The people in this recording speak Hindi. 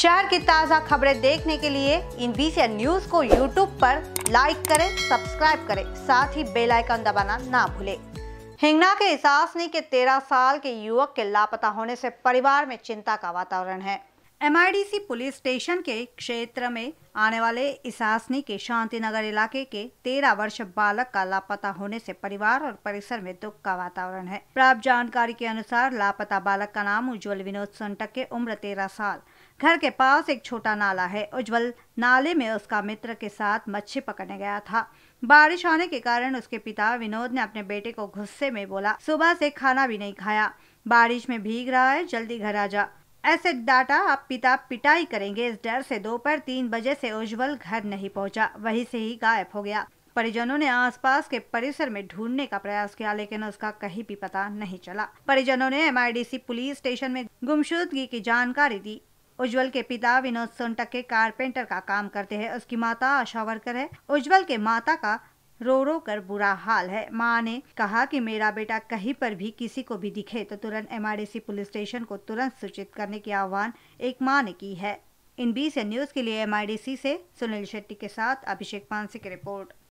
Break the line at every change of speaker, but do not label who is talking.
शहर की ताज़ा खबरें देखने के लिए इन बीसी न्यूज को यूट्यूब पर लाइक करें सब्सक्राइब करें साथ ही बेल आइकन दबाना ना भूलें हिंगना के इसासनी के तेरह साल के युवक के लापता होने से परिवार में चिंता का वातावरण है एमआईडीसी पुलिस स्टेशन के क्षेत्र में आने वाले इसासनी के शांतिनगर इलाके के तेरह वर्ष बालक का लापता होने से परिवार और परिसर में दुख का वातावरण है प्राप्त जानकारी के अनुसार लापता बालक का नाम उज्जवल विनोद संटक के उम्र तेरह साल घर के पास एक छोटा नाला है उज्जवल नाले में उसका मित्र के साथ मच्छी पकड़ने गया था बारिश आने के कारण उसके पिता विनोद ने अपने बेटे को गुस्से में बोला सुबह से खाना भी नहीं खाया बारिश में भीग रहा है जल्दी घर आ जा ऐसे डाटा अब पिता पिटाई करेंगे इस डर से दोपहर तीन बजे से उज्जवल घर नहीं पहुंचा वहीं से ही गायब हो गया परिजनों ने आसपास के परिसर में ढूंढने का प्रयास किया लेकिन उसका कहीं भी पता नहीं चला परिजनों ने एम पुलिस स्टेशन में गुमशुदगी की जानकारी दी उज्जवल के पिता विनोद सोनटक के कारपेंटर का काम करते हैं उसकी माता आशा वर्कर है उज्जवल के माता का रो रो कर बुरा हाल है माँ ने कहा कि मेरा बेटा कहीं पर भी किसी को भी दिखे तो तुरंत एम पुलिस स्टेशन को तुरंत सूचित करने की आह्वान एक माँ ने की है इन बीस न्यूज के लिए एम से सुनील शेट्टी के साथ अभिषेक पानसी की रिपोर्ट